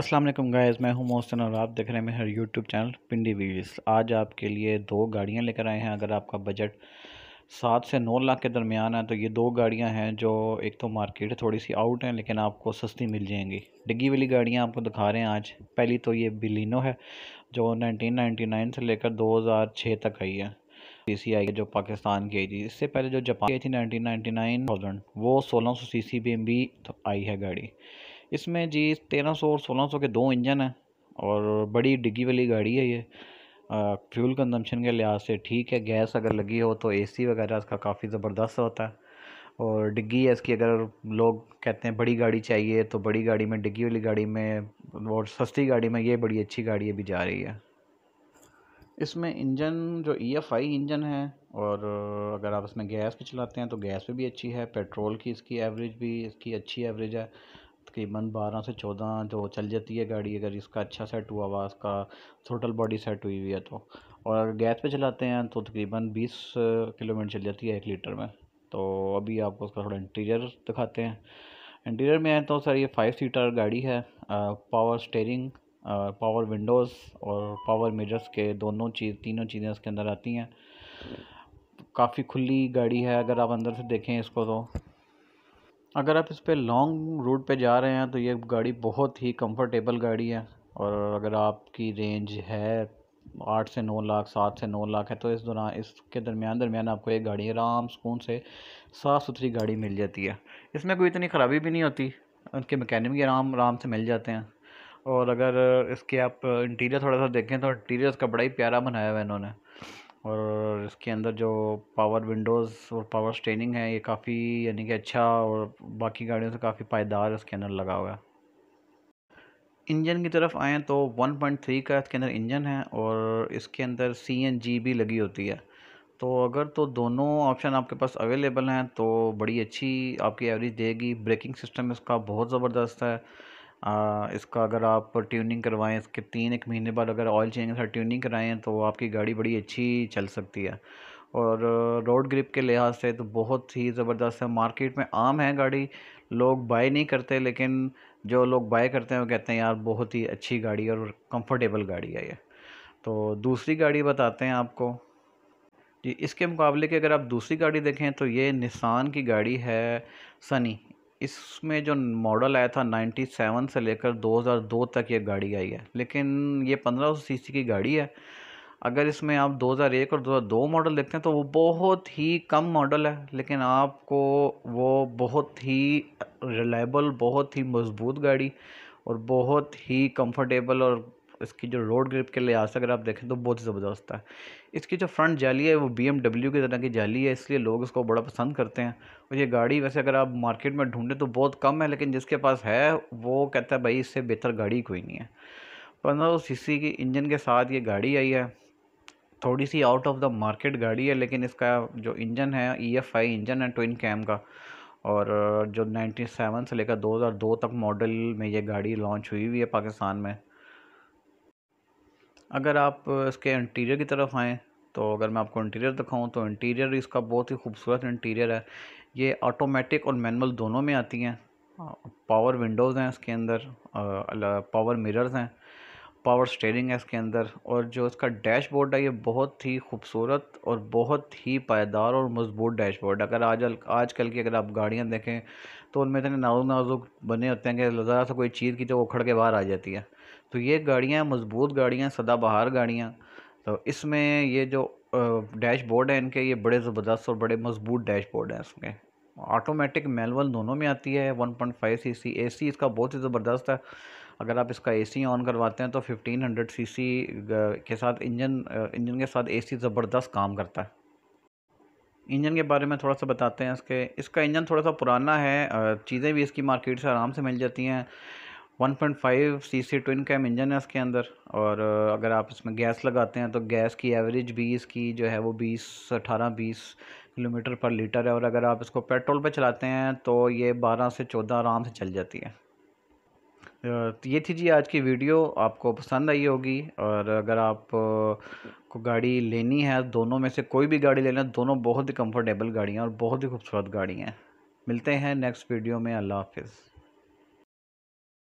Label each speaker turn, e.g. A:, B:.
A: अस्सलाम वालेकुम गाइस मैं हूं मोहसिन और आप देख रहे हैं मेरे यूट्यूब चैनल पिंडी वीडियोस आज आपके लिए दो गाड़ियां लेकर आए हैं अगर आपका बजट सात से नौ लाख के दरमियान है तो ये दो गाड़ियां हैं जो एक तो मार्केट थोड़ी सी आउट हैं लेकिन आपको सस्ती मिल जाएंगी डिग्गी वाली गाड़ियां आपको दिखा रहे हैं आज पहली तो ये बिलिनो है जो नाइनटीन से लेकर दो तक आई है सी आई जो पाकिस्तान की आई थी इससे पहले जो जापान की आई थी नाइनटीन वो सोलह सौ सी सी में भी आई है गाड़ी इसमें जी तेरह सौ और सोलह सौ के दो इंजन हैं और बड़ी डिग्गी वाली गाड़ी है ये फ्यूल कंजम्पशन के लिहाज से ठीक है गैस अगर लगी हो तो एसी वगैरह इसका काफ़ी ज़बरदस्त होता है और डिग्गी है इसकी अगर लोग कहते हैं बड़ी गाड़ी चाहिए तो बड़ी गाड़ी में डिग्गी वाली गाड़ी में और सस्ती गाड़ी में ये बड़ी अच्छी गाड़ी अभी जा रही है इसमें इंजन जो ई एफ आई इंजन है और अगर आप इसमें गैस भी चलाते हैं तो गैस पर भी अच्छी है पेट्रोल की इसकी एवरेज भी इसकी अच्छी एवरेज है तकरीबन बारह से चौदह जो चल जाती है गाड़ी अगर इसका अच्छा सेट हुआ हुआ इसका टोटल बॉडी सेट हुई हुई है तो और अगर गैस पे चलाते हैं तो तकरीबन बीस किलोमीटर चल जाती है एक लीटर में तो अभी आपको उसका थोड़ा इंटीरियर दिखाते हैं इंटीरियर में है तो सर ये फाइव सीटर गाड़ी है आ, पावर स्टेयरिंग पावर विंडोज़ और पावर मिरर्स के दोनों चीज़ तीनों चीज़ें इसके अंदर आती हैं काफ़ी खुली गाड़ी है अगर आप अंदर से देखें इसको तो अगर आप इस पर लॉन्ग रूट पे जा रहे हैं तो ये गाड़ी बहुत ही कंफर्टेबल गाड़ी है और अगर आपकी रेंज है आठ से नौ लाख सात से नौ लाख है तो इस दौरान इसके दरमियान दरमियान आपको एक गाड़ी आराम सुकून से साफ़ सुथरी गाड़ी मिल जाती है इसमें कोई इतनी ख़राबी भी नहीं होती उनके मैकेनिक भी आराम आराम से मिल जाते हैं और अगर इसके आप इंटीरियर थोड़ा सा देखें तो इंटीरियर इसका बड़ा ही प्यारा बनाया हुआ है इन्होंने और इसके अंदर जो पावर विंडोज़ और पावर स्टेनिंग है ये काफ़ी यानी कि अच्छा और बाकी गाड़ियों से काफ़ी पायदार इसके अंदर लगा हुआ है इंजन की तरफ आएँ तो 1.3 का इसके अंदर इंजन है और इसके अंदर सी भी लगी होती है तो अगर तो दोनों ऑप्शन आपके पास अवेलेबल हैं तो बड़ी अच्छी आपकी एवरेज देगी ब्रेकिंग सिस्टम इसका बहुत ज़बरदस्त है आ, इसका अगर आप ट्यूनिंग करवाएं इसके तीन एक महीने बाद अगर ऑयल चेंज के साथ ट्यूनिंग कराएं तो आपकी गाड़ी बड़ी अच्छी चल सकती है और रोड ग्रिप के लिहाज से तो बहुत ही ज़बरदस्त है मार्केट में आम है गाड़ी लोग बाय नहीं करते लेकिन जो लोग बाय करते हैं वो कहते हैं यार बहुत ही अच्छी गाड़ी और कम्फर्टेबल गाड़ी है ये तो दूसरी गाड़ी बताते हैं आपको जी इसके मुकाबले की अगर आप दूसरी गाड़ी देखें तो ये निसान की गाड़ी है सनी इसमें जो मॉडल आया था 97 से लेकर 2002 तक ये गाड़ी आई है लेकिन ये 1500 सीसी की गाड़ी है अगर इसमें आप 2001 और 2002 मॉडल देखते हैं तो वो बहुत ही कम मॉडल है लेकिन आपको वो बहुत ही रिलायबल बहुत ही मज़बूत गाड़ी और बहुत ही कंफर्टेबल और इसकी जो रोड ग्रिप के लिहाज से अगर आप देखें तो बहुत ज़बरदस्त है इसकी जो फ्रंट जाली है वो बी एम डब्ल्यू की तरह की जाली है इसलिए लोग इसको बड़ा पसंद करते हैं और ये गाड़ी वैसे अगर आप मार्केट में ढूंढें तो बहुत कम है लेकिन जिसके पास है वो कहता है भाई इससे बेहतर गाड़ी कोई नहीं है पंद्रह सी की इंजन के साथ ये गाड़ी आई है थोड़ी सी आउट ऑफ द मार्केट गाड़ी है लेकिन इसका जो इंजन है ई एफ आई इंजन है ट्विन कैम का और जो 97 से लेकर 2002 तक मॉडल में ये गाड़ी लॉन्च हुई हुई है पाकिस्तान में अगर आप इसके इंटीरियर की तरफ आएँ तो अगर मैं आपको इंटीरियर दिखाऊं तो इंटीरियर इसका बहुत ही खूबसूरत इंटीरियर है ये ऑटोमेटिक और मैनुअल दोनों में आती हैं पावर विंडोज़ हैं इसके अंदर पावर मिरर्स हैं पावर स्टेयरिंग है इसके अंदर और जो इसका डैशबोर्ड है ये बहुत ही खूबसूरत और बहुत ही पायदार और मजबूत डैशबोर्ड अगर आज आजकल की अगर आप गाड़ियाँ देखें तो उनमें इतने नाजुक नाजुक बने होते हैं कि ज़रा सा कोई चीज़ की तो उखड़ के बाहर आ जाती है तो ये गाड़ियाँ मज़बूत गाड़ियाँ सदाबहार गाड़ियाँ तो इसमें ये जो डैशबोर्ड है इनके ये बड़े ज़बरदस्त और बड़े मज़बूत डैशबोर्ड हैं इसके ऑटोमेटिक मैनुअल दोनों में आती है 1.5 सीसी एसी इसका बहुत ही ज़बरदस्त है अगर आप इसका एसी ऑन करवाते हैं तो 1500 सीसी के साथ इंजन इंजन के साथ एसी ज़बरदस्त काम करता है इंजन के बारे में थोड़ा सा बताते हैं इसके इसका इंजन थोड़ा सा पुराना है चीज़ें भी इसकी मार्केट से आराम से मिल जाती हैं 1.5 सीसी ट्विन कैम इंजन है इसके अंदर और अगर आप इसमें गैस लगाते हैं तो गैस की एवरेज भी इसकी जो है वो 20 18 20 किलोमीटर पर लीटर है और अगर आप इसको पेट्रोल पर चलाते हैं तो ये 12 से 14 आराम से चल जाती है तो ये थी जी आज की वीडियो आपको पसंद आई होगी और अगर आप को गाड़ी लेनी है दोनों में से कोई भी गाड़ी लेना दोनों बहुत ही कम्फर्टेबल गाड़ियाँ और बहुत ही खूबसूरत गाड़ियाँ हैं मिलते हैं नेक्स्ट वीडियो में अल्लाह हाफिज़